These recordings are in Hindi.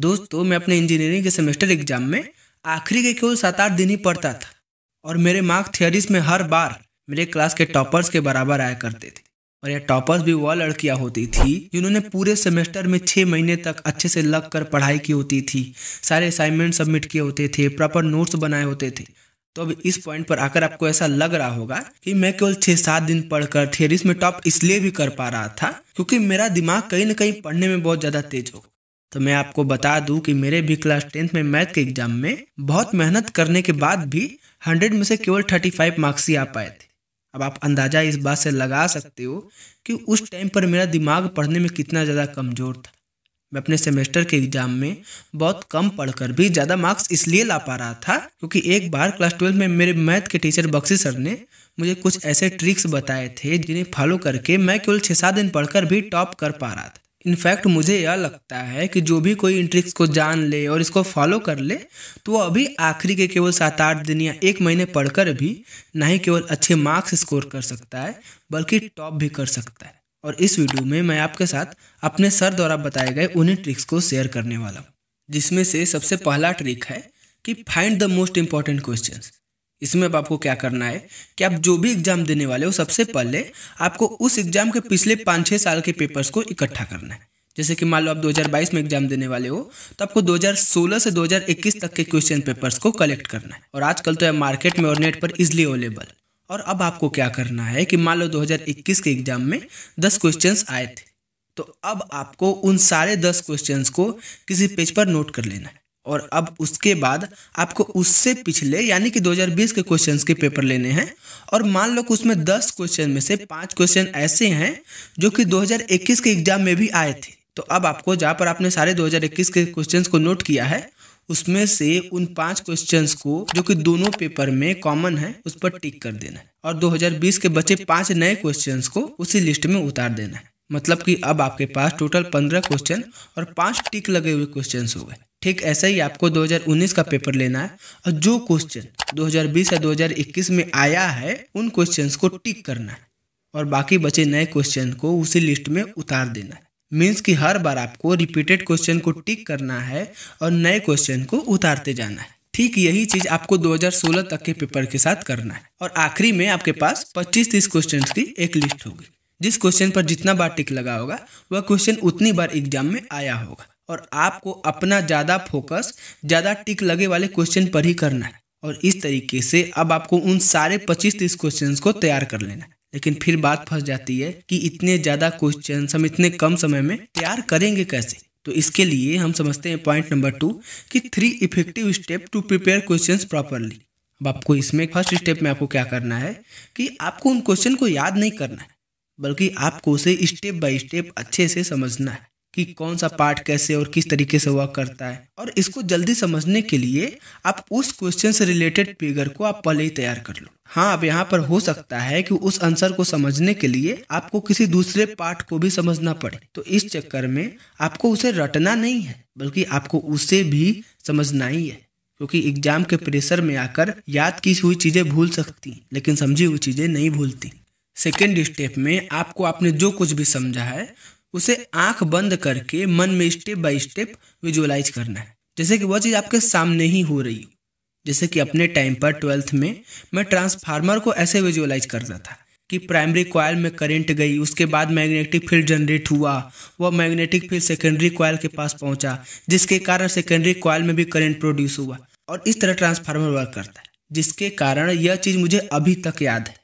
दोस्तों मैं अपने इंजीनियरिंग के सेमेस्टर एग्जाम में आखिरी के केवल सात आठ दिन ही पढ़ता था और मेरे मार्क थियरीज में हर बार मेरे क्लास के टॉपर्स के बराबर आया करते थे और यह टॉपर्स भी वह लड़कियां होती थी जिन्होंने पूरे सेमेस्टर में छः महीने तक अच्छे से लग कर पढ़ाई की होती थी सारे असाइनमेंट सबमिट किए होते थे प्रॉपर नोट्स बनाए होते थे तो अब इस पॉइंट पर आकर आपको ऐसा लग रहा होगा कि मैं केवल छः सात दिन पढ़कर थियरीज में टॉप इसलिए भी कर पा रहा था क्योंकि मेरा दिमाग कहीं ना कहीं पढ़ने में बहुत ज़्यादा तेज होगा तो मैं आपको बता दूं कि मेरे भी क्लास टेंथ में मैथ के एग्जाम में बहुत मेहनत करने के बाद भी हंड्रेड में से केवल थर्टी फाइव मार्क्स ही आ पाए थे अब आप अंदाज़ा इस बात से लगा सकते हो कि उस टाइम पर मेरा दिमाग पढ़ने में कितना ज़्यादा कमज़ोर था मैं अपने सेमेस्टर के एग्ज़ाम में बहुत कम पढ़कर भी ज़्यादा मार्क्स इसलिए ला पा रहा था क्योंकि एक बार क्लास ट्वेल्व में मेरे मैथ के टीचर बख्शी सर ने मुझे कुछ ऐसे ट्रिक्स बताए थे जिन्हें फॉलो करके मैं केवल छः सात दिन पढ़कर भी टॉप कर पा रहा था इनफैक्ट मुझे यह लगता है कि जो भी कोई इन ट्रिक्स को जान ले और इसको फॉलो कर ले तो वो अभी आखिरी के केवल सात आठ दिन या एक महीने पढ़कर भी ना ही केवल अच्छे मार्क्स स्कोर कर सकता है बल्कि टॉप भी कर सकता है और इस वीडियो में मैं आपके साथ अपने सर द्वारा बताए गए उन्हीं ट्रिक्स को शेयर करने वाला हूँ जिसमें से सबसे पहला ट्रिक है कि find the most important question इसमें अब आपको क्या करना है कि आप जो भी एग्ज़ाम देने वाले हो सबसे पहले आपको उस एग्ज़ाम के पिछले पाँच छः साल के पेपर्स को इकट्ठा करना है जैसे कि मान लो आप 2022 में एग्जाम देने वाले हो तो आपको 2016 से 2021 तक के क्वेश्चन पेपर्स को कलेक्ट करना है और आजकल तो यह मार्केट में और नेट पर इजिली अवेलेबल और अब आपको क्या करना है कि मान लो 2021 के एग्जाम में 10 क्वेश्चंस आए थे तो अब आपको उन सारे 10 क्वेश्चंस को किसी पेज पर नोट कर लेना है और अब उसके बाद आपको उससे पिछले यानी कि 2020 के क्वेश्चंस के पेपर लेने हैं और मान लो कि उसमें 10 क्वेश्चन में से पांच क्वेश्चन ऐसे हैं जो कि 2021 के एग्जाम में भी आए थे तो अब आपको जहाँ पर आपने सारे 2021 के क्वेश्चंस को नोट किया है उसमें से उन पांच क्वेश्चंस को जो कि दोनों पेपर में कॉमन है उस पर टिक कर देना है और 2020 के बचे पांच नए क्वेश्चंस को उसी लिस्ट में उतार देना है मतलब कि अब आपके पास टोटल पंद्रह क्वेश्चन और पांच टिक लगे हुए क्वेश्चन हो गए ठीक ऐसे ही आपको 2019 का पेपर लेना है और जो क्वेश्चन 2020 या 2021 में आया है उन क्वेश्चन को टिक करना है और बाकी बचे नए क्वेश्चन को उसी लिस्ट में उतार देना है मीन्स कि हर बार आपको रिपीटेड क्वेश्चन को टिक करना है और नए क्वेश्चन को उतारते जाना है ठीक यही चीज आपको 2016 तक के पेपर के साथ करना है और आखिरी में आपके पास 25-30 क्वेश्चंस की एक लिस्ट होगी जिस क्वेश्चन पर जितना बार टिक लगा होगा वह क्वेश्चन उतनी बार एग्जाम में आया होगा और आपको अपना ज़्यादा फोकस ज़्यादा टिक लगे वाले क्वेश्चन पर ही करना है और इस तरीके से अब आपको उन सारे पच्चीस तीस क्वेश्चन को तैयार कर लेना है लेकिन फिर बात फंस जाती है कि इतने ज़्यादा क्वेश्चन हम इतने कम समय में तैयार करेंगे कैसे तो इसके लिए हम समझते हैं पॉइंट नंबर टू कि three effective step to prepare question properly अब आपको इसमें फर्स्ट स्टेप में आपको क्या करना है कि आपको उन क्वेश्चन को याद नहीं करना है बल्कि आपको उसे स्टेप बाय स्टेप अच्छे से समझना है कि कौन सा पार्ट कैसे और किस तरीके से वर्क करता है और इसको जल्दी समझने के लिए आप उस क्वेश्चन से रिलेटेड फिगर को आप पहले ही तैयार कर लो हाँ अब यहाँ पर हो सकता है कि उस आंसर को समझने के लिए आपको किसी दूसरे पार्ट को भी समझना पड़े तो इस चक्कर में आपको उसे रटना नहीं है बल्कि आपको उसे भी समझना ही है क्योंकि एग्जाम के प्रेशर में आकर याद की हुई चीज़ें भूल सकती लेकिन समझी हुई चीज़ें नहीं भूलती सेकेंड स्टेप में आपको आपने जो कुछ भी समझा है उसे आंख बंद करके मन में स्टेप बाय स्टेप विजुअलाइज करना है जैसे कि वह चीज़ आपके सामने ही हो रही हो जैसे कि अपने टाइम पर ट्वेल्थ में मैं ट्रांसफार्मर को ऐसे विजुअलाइज करता था कि प्राइमरी कॉयल में करंट गई उसके बाद मैग्नेटिक फील्ड जनरेट हुआ वह मैग्नेटिक फील्ड सेकेंडरी कॉयल के पास पहुंचा जिसके कारण सेकेंडरी कॉयल में भी करंट प्रोड्यूस हुआ और इस तरह ट्रांसफार्मर वर्क करता है जिसके कारण यह चीज़ मुझे अभी तक याद है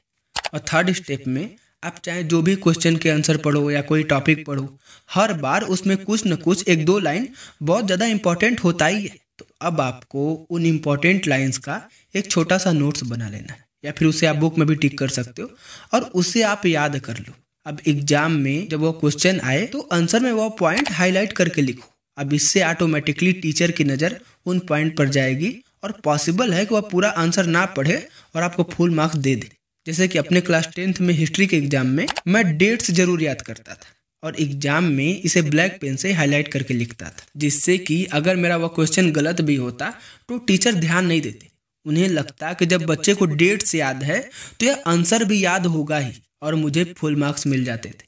और थर्ड स्टेप में आप चाहे जो भी क्वेश्चन के आंसर पढ़ो या कोई टॉपिक पढ़ो हर बार उसमें कुछ न कुछ एक दो लाइन बहुत ज़्यादा इम्पॉर्टेंट होता ही है तो अब आपको उन इम्पॉर्टेंट लाइन्स का एक छोटा सा नोट्स बना लेना है या फिर उसे आप बुक में भी टिक कर सकते हो और उसे आप याद कर लो अब एग्जाम में जब वो क्वेश्चन आए तो आंसर में वो पॉइंट हाईलाइट करके लिखो अब इससे ऑटोमेटिकली टीचर की नज़र उन पॉइंट पर जाएगी और पॉसिबल है कि वह पूरा आंसर ना पढ़े और आपको फुल मार्क्स दे दे जैसे कि अपने क्लास टेंथ में हिस्ट्री के एग्जाम में मैं डेट्स जरूर याद करता था और एग्जाम में इसे ब्लैक पेन से हाईलाइट करके लिखता था जिससे कि अगर मेरा वह क्वेश्चन गलत भी होता तो टीचर ध्यान नहीं देते उन्हें लगता कि जब बच्चे को डेट्स याद है तो यह आंसर भी याद होगा ही और मुझे फुल मार्क्स मिल जाते थे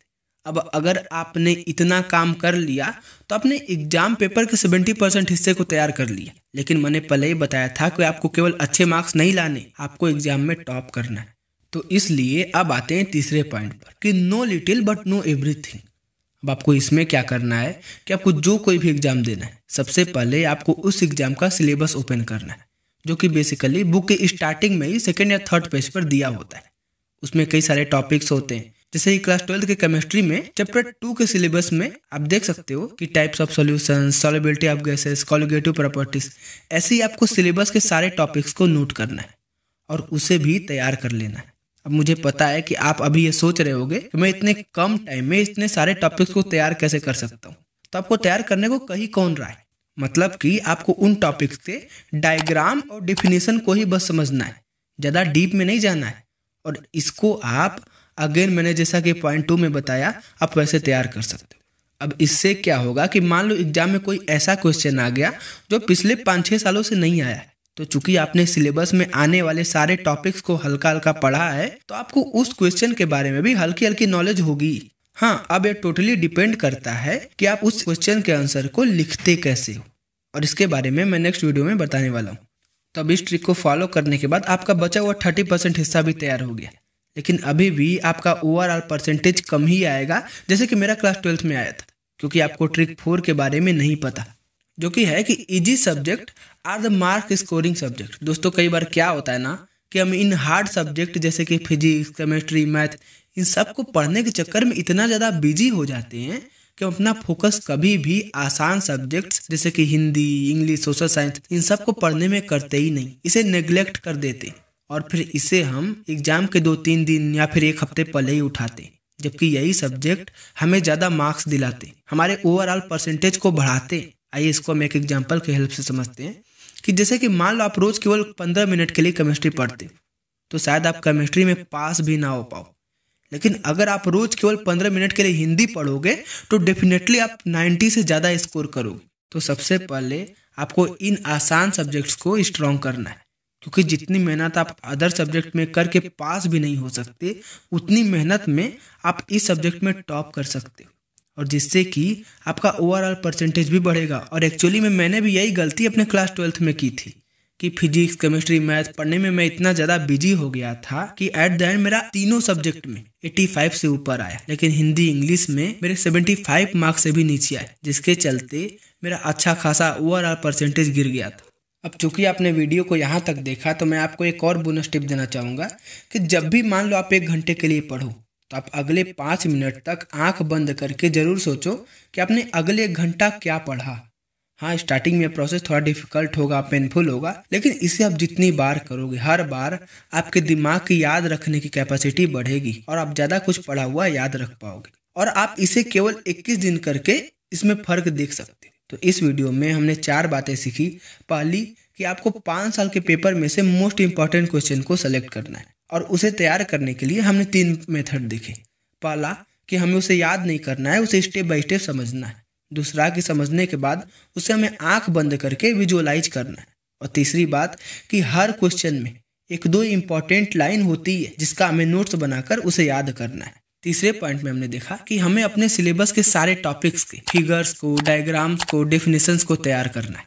अब अगर आपने इतना काम कर लिया तो आपने एग्जाम पेपर के सेवेंटी परसेंट हिस्से को तैयार कर लिया लेकिन मैंने पहले ही बताया था कि आपको केवल अच्छे मार्क्स नहीं लाने आपको एग्जाम में टॉप करना है तो इसलिए अब आते हैं तीसरे पॉइंट पर कि know little but know everything अब आपको इसमें क्या करना है कि आपको जो कोई भी एग्ज़ाम देना है सबसे पहले आपको उस एग्ज़ाम का सिलेबस ओपन करना है जो कि बेसिकली बुक के स्टार्टिंग में ही सेकेंड या थर्ड पेज पर दिया होता है उसमें कई सारे टॉपिक्स होते हैं जैसे कि क्लास ट्वेल्थ के केमिस्ट्री में चैप्टर टू के सिलेबस में आप देख सकते हो कि types of solution solubility of gases colligative properties ऐसे ही आपको सिलेबस के सारे टॉपिक्स को नोट करना है और उसे भी तैयार कर लेना है अब मुझे पता है कि आप अभी ये सोच रहे होगे कि मैं इतने कम टाइम में इतने सारे टॉपिक्स को तैयार कैसे कर सकता हूँ तो आपको तैयार करने को कहीं कौन रहा है मतलब कि आपको उन टॉपिक्स के डायग्राम और डिफिनेशन को ही बस समझना है ज़्यादा डीप में नहीं जाना है और इसको आप अगेन मैंने जैसा कि पॉइंट टू में बताया आप वैसे तैयार कर सकते हो अब इससे क्या होगा कि मान लो एग्जाम में कोई ऐसा क्वेश्चन आ गया जो पिछले पाँच छः सालों से नहीं आया तो चूंकि आपने सिलेबस में आने वाले सारे टॉपिक्स को हल्का हल्का पढ़ा है तो आपको उस क्वेश्चन के बारे में भी हल्की हल्की नॉलेज होगी हाँ अब यह टोटली डिपेंड करता है कि आप उस क्वेश्चन के आंसर को लिखते कैसे हो और इसके बारे में मैं नेक्स्ट वीडियो में बताने वाला हूँ तो इस ट्रिक को फॉलो करने के बाद आपका बचा हुआ थर्टी परसेंट हिस्सा भी तैयार हो गया लेकिन अभी भी आपका ओवरऑल परसेंटेज कम ही आएगा जैसे कि मेरा क्लास ट्वेल्थ में आया था क्योंकि आपको ट्रिक फोर के बारे में नहीं पता जो कि है कि easy subject are the mark scoring subject दोस्तों कई बार क्या होता है ना कि हम इन हार्ड सब्जेक्ट जैसे कि फिजिक्स केमिस्ट्री मैथ इन सबको पढ़ने के चक्कर में इतना ज़्यादा बिजी हो जाते हैं कि हम अपना फोकस कभी भी आसान सब्जेक्ट्स जैसे कि हिंदी इंग्लिश सोशल साइंस इन सब को पढ़ने में करते ही नहीं इसे नेग्लेक्ट कर देते और फिर इसे हम एग्जाम के दो तीन दिन या फिर एक हफ्ते पहले ही उठाते जबकि यही सब्जेक्ट हमें ज़्यादा मार्क्स दिलाते हमारे ओवरऑल परसेंटेज को बढ़ाते आइए इसको हम एक एग्जाम्पल के हेल्प से समझते हैं कि जैसे कि मान लो आप रोज़ केवल पंद्रह मिनट के लिए केमिस्ट्री पढ़ते तो शायद आप केमिस्ट्री में पास भी ना हो पाओ लेकिन अगर आप रोज़ केवल पंद्रह मिनट के लिए हिंदी पढ़ोगे तो डेफिनेटली आप नाइन्टी से ज़्यादा स्कोर करोगे तो सबसे पहले आपको इन आसान सब्जेक्ट्स को स्ट्रॉन्ग करना है क्योंकि जितनी मेहनत आप अदर सब्जेक्ट में करके पास भी नहीं हो सकते उतनी मेहनत में आप इस सब्जेक्ट में टॉप कर सकते हो और जिससे कि आपका ओवरऑल परसेंटेज भी बढ़ेगा और एक्चुअली में मैंने भी यही गलती अपने क्लास ट्वेल्थ में की थी कि फिजिक्स केमिस्ट्री मैथ पढ़ने में मैं इतना ज़्यादा बिजी हो गया था कि एट द एंड मेरा तीनों सब्जेक्ट में 85 से ऊपर आया लेकिन हिंदी इंग्लिश में मेरे 75 मार्क्स से भी नीचे आए जिसके चलते मेरा अच्छा खासा ओवरऑल परसेंटेज गिर गया था अब चूंकि आपने वीडियो को यहाँ तक देखा तो मैं आपको एक और बोनस टिप देना चाहूँगा कि जब भी मान लो आप एक घंटे के लिए पढ़ो तो आप अगले पाँच मिनट तक आंख बंद करके ज़रूर सोचो कि आपने अगले घंटा क्या पढ़ा हाँ स्टार्टिंग में प्रोसेस थोड़ा डिफिकल्ट होगा पेनफुल होगा लेकिन इसे आप जितनी बार करोगे हर बार आपके दिमाग की याद रखने की कैपेसिटी बढ़ेगी और आप ज़्यादा कुछ पढ़ा हुआ याद रख पाओगे और आप इसे केवल 21 दिन करके इसमें फर्क देख सकते हो तो इस वीडियो में हमने चार बातें सीखी पहली कि आपको पाँच साल के पेपर में से मोस्ट इम्पॉर्टेंट क्वेश्चन को सेलेक्ट करना है और उसे तैयार करने के लिए हमने तीन मेथड देखे पहला कि हमें उसे याद नहीं करना है उसे स्टेप बाय स्टेप समझना है दूसरा कि समझने के बाद उसे हमें आंख बंद करके विजुअलाइज करना है और तीसरी बात कि हर क्वेश्चन में एक दो इम्पॉर्टेंट लाइन होती है जिसका हमें नोट्स बनाकर उसे याद करना है तीसरे पॉइंट में हमने देखा कि हमें अपने सिलेबस के सारे टॉपिक्स के फिगर्स को डायग्राम्स को डेफिनेशंस को तैयार करना है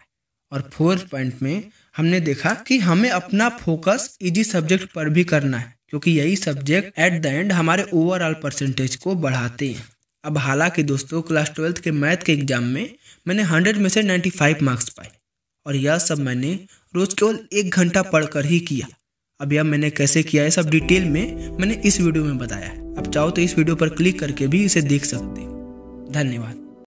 और फोर्थ पॉइंट में हमने देखा कि हमें अपना फोकस इजी सब्जेक्ट पर भी करना है क्योंकि यही सब्जेक्ट एट द एंड हमारे ओवरऑल परसेंटेज को बढ़ाते हैं अब हालांकि दोस्तों क्लास ट्वेल्थ के मैथ के एग्जाम में मैंने हंड्रेड में से नाइन्टी फाइव मार्क्स पाए और यह सब मैंने रोज़ केवल एक घंटा पढ़कर ही किया अब यह मैंने कैसे किया है सब डिटेल में मैंने इस वीडियो में बताया है चाहो तो इस वीडियो पर क्लिक करके भी इसे देख सकते हैं धन्यवाद